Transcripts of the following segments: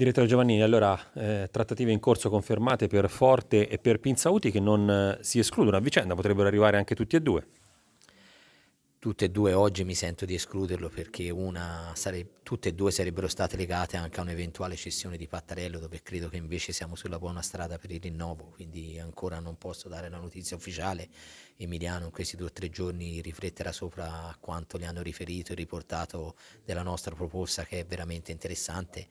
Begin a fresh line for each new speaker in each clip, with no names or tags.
Direttore Giovannini, allora eh, trattative in corso confermate per Forte e per Pinzauti che non eh, si escludono a vicenda, potrebbero arrivare anche tutti e due. Tutte e due oggi mi sento di escluderlo perché tutte e due sarebbero state legate anche a un'eventuale cessione di Pattarello dove credo che invece siamo sulla buona strada per il rinnovo, quindi ancora non posso dare una notizia ufficiale. Emiliano in questi due o tre giorni rifletterà sopra quanto le hanno riferito e riportato della nostra proposta che è veramente interessante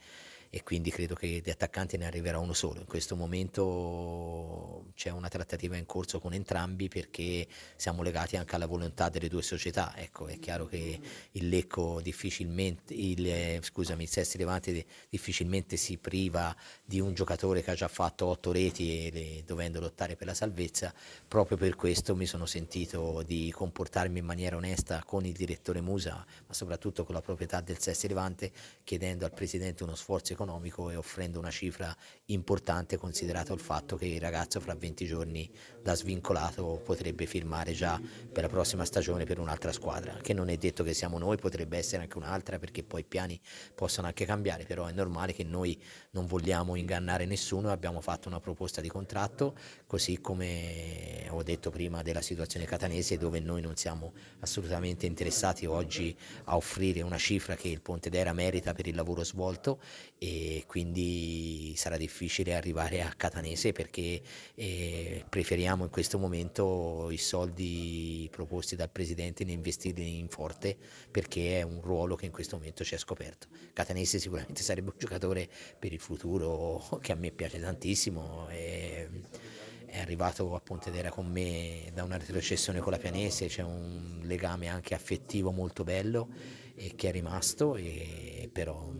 e quindi credo che di attaccanti ne arriverà uno solo. In questo momento c'è una trattativa in corso con entrambi perché siamo legati anche alla volontà delle due società. Ecco, è chiaro che il Lecco difficilmente, il, eh, scusami, il Sesti Levante difficilmente si priva di un giocatore che ha già fatto otto reti e le, dovendo lottare per la salvezza. Proprio per questo mi sono sentito di comportarmi in maniera onesta con il direttore Musa, ma soprattutto con la proprietà del Sesti Levante, chiedendo al Presidente uno sforzo economico e offrendo una cifra importante considerato il fatto che il ragazzo fra 20 20 giorni da svincolato potrebbe firmare già per la prossima stagione per un'altra squadra, che non è detto che siamo noi, potrebbe essere anche un'altra perché poi i piani possono anche cambiare, però è normale che noi non vogliamo ingannare nessuno, abbiamo fatto una proposta di contratto così come ho detto prima della situazione catanese dove noi non siamo assolutamente interessati oggi a offrire una cifra che il Ponte d'Era merita per il lavoro svolto e quindi sarà difficile arrivare a catanese perché eh, preferiamo in questo momento i soldi proposti dal Presidente di investirli in forte perché è un ruolo che in questo momento ci è scoperto. Catanese sicuramente sarebbe un giocatore per il futuro che a me piace tantissimo. E, è arrivato a Pontedera con me da una retrocessione con la Pianese, c'è un legame anche affettivo molto bello e che è rimasto, e però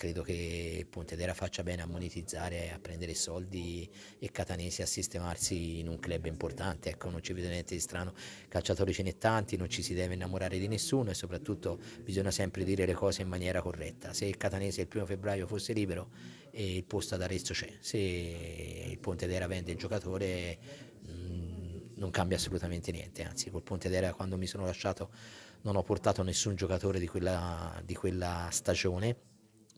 credo che Pontedera faccia bene a monetizzare, a prendere soldi e Catanese a sistemarsi in un club importante, ecco non ci vedo niente di strano, calciatori ce n'è tanti, non ci si deve innamorare di nessuno e soprattutto bisogna sempre dire le cose in maniera corretta, se il Catanese il primo febbraio fosse libero eh, il posto ad Arezzo c'è, se il Pontedera vende il giocatore mm, non cambia assolutamente niente, anzi col Ponte d'Era quando mi sono lasciato non ho portato nessun giocatore di quella, di quella stagione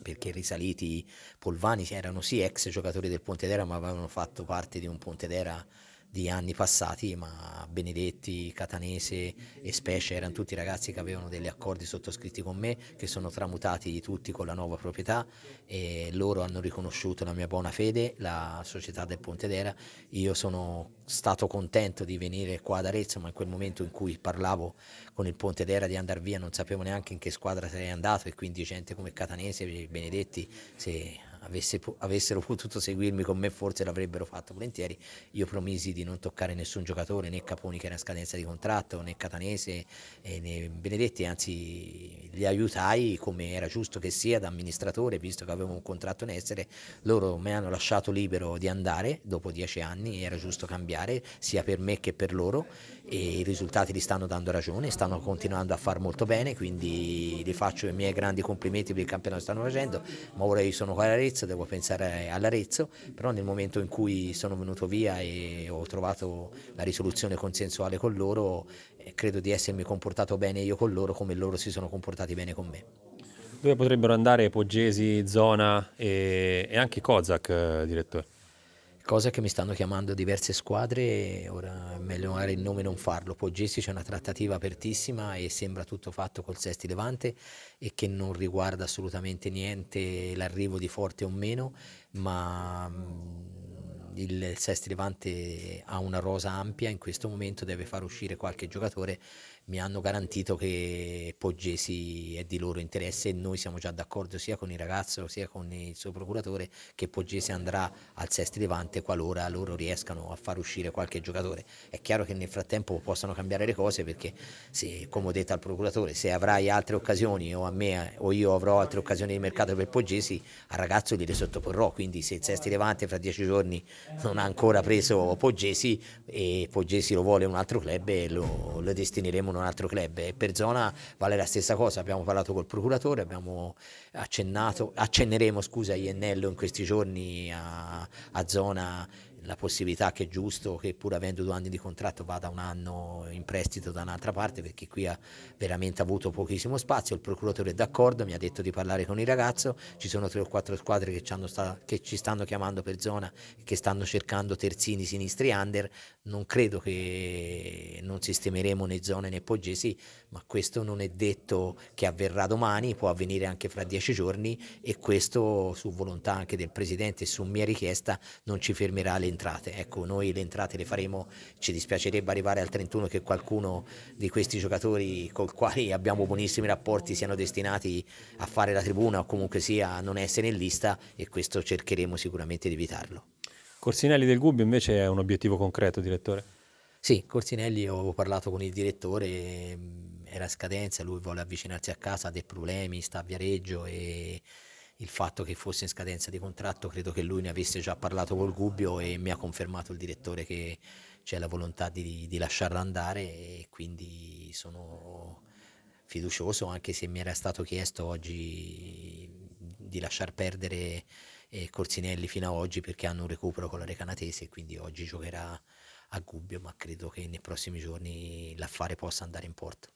perché risaliti Polvani erano sì ex giocatori del Pontedera ma avevano fatto parte di un Pontedera di anni passati, ma Benedetti, Catanese e Specia erano tutti ragazzi che avevano degli accordi sottoscritti con me, che sono tramutati tutti con la nuova proprietà e loro hanno riconosciuto la mia buona fede, la società del Ponte d'Era. Io sono stato contento di venire qua ad Arezzo, ma in quel momento in cui parlavo con il Ponte d'Era di andare via non sapevo neanche in che squadra sarei andato e quindi gente come Catanese, e Benedetti, se avesse, avessero potuto seguirmi con me forse l'avrebbero fatto volentieri, io promisi di non toccare nessun giocatore, né Caponi che era in scadenza di contratto, né Catanese, eh, né Benedetti, anzi li aiutai come era giusto che sia da amministratore, visto che avevo un contratto in essere, loro mi hanno lasciato libero di andare dopo dieci anni, era giusto cambiare sia per me che per loro e i risultati li stanno dando ragione, stanno continuando a far molto bene, quindi li faccio i miei grandi complimenti per il campionato che stanno facendo, ma ora io sono qua all'Arezzo, devo pensare all'Arezzo, però nel momento in cui sono venuto via e ho trovato la risoluzione consensuale con loro, eh, credo di essermi comportato bene io con loro come loro si sono comportati bene con me. Dove potrebbero andare Poggesi, Zona e, e anche Kozak, eh, direttore? cosa che mi stanno chiamando diverse squadre, ora meglio magari il nome non farlo, Poggessi c'è una trattativa apertissima e sembra tutto fatto col Sesti Levante e che non riguarda assolutamente niente l'arrivo di Forte o meno, ma mm, il Sesti Levante ha una rosa ampia, in questo momento deve far uscire qualche giocatore mi hanno garantito che Poggesi è di loro interesse e noi siamo già d'accordo sia con il ragazzo sia con il suo procuratore che Poggesi andrà al Sesti Levante qualora loro riescano a far uscire qualche giocatore. È chiaro che nel frattempo possono cambiare le cose perché se, come ho detto al procuratore, se avrai altre occasioni o a me o io avrò altre occasioni di mercato per Poggesi, al ragazzo gliele sottoporrò, quindi se il Sesti Levante fra dieci giorni non ha ancora preso Poggesi e Poggesi lo vuole un altro club lo, lo destineremo con un altro club e per zona vale la stessa cosa, abbiamo parlato col procuratore, abbiamo accennato, accenneremo scusa Iennello in questi giorni a, a zona la possibilità che è giusto che pur avendo due anni di contratto vada un anno in prestito da un'altra parte perché qui ha veramente avuto pochissimo spazio, il procuratore è d'accordo, mi ha detto di parlare con il ragazzo, ci sono tre o quattro squadre che ci, sta, che ci stanno chiamando per zona e che stanno cercando terzini sinistri under, non credo che non sistemeremo né zone né poggesi, ma questo non è detto che avverrà domani, può avvenire anche fra dieci giorni e questo su volontà anche del Presidente e su mia richiesta non ci fermerà le entrate. Ecco, noi le entrate le faremo, ci dispiacerebbe arrivare al 31 che qualcuno di questi giocatori con i quali abbiamo buonissimi rapporti siano destinati a fare la tribuna o comunque sia a non essere in lista e questo cercheremo sicuramente di evitarlo. Corsinelli del Gubbio invece è un obiettivo concreto, direttore? Sì, Corsinelli ho parlato con il direttore, mm, era scadenza, lui vuole avvicinarsi a casa, ha dei problemi, sta a Viareggio e il fatto che fosse in scadenza di contratto, credo che lui ne avesse già parlato col Gubbio e mi ha confermato il direttore che c'è la volontà di, di lasciarla andare e quindi sono fiducioso, anche se mi era stato chiesto oggi di lasciar perdere eh, Corsinelli fino a oggi perché hanno un recupero con la Recanatese e quindi oggi giocherà a Gubbio, ma credo che nei prossimi giorni l'affare possa andare in porto.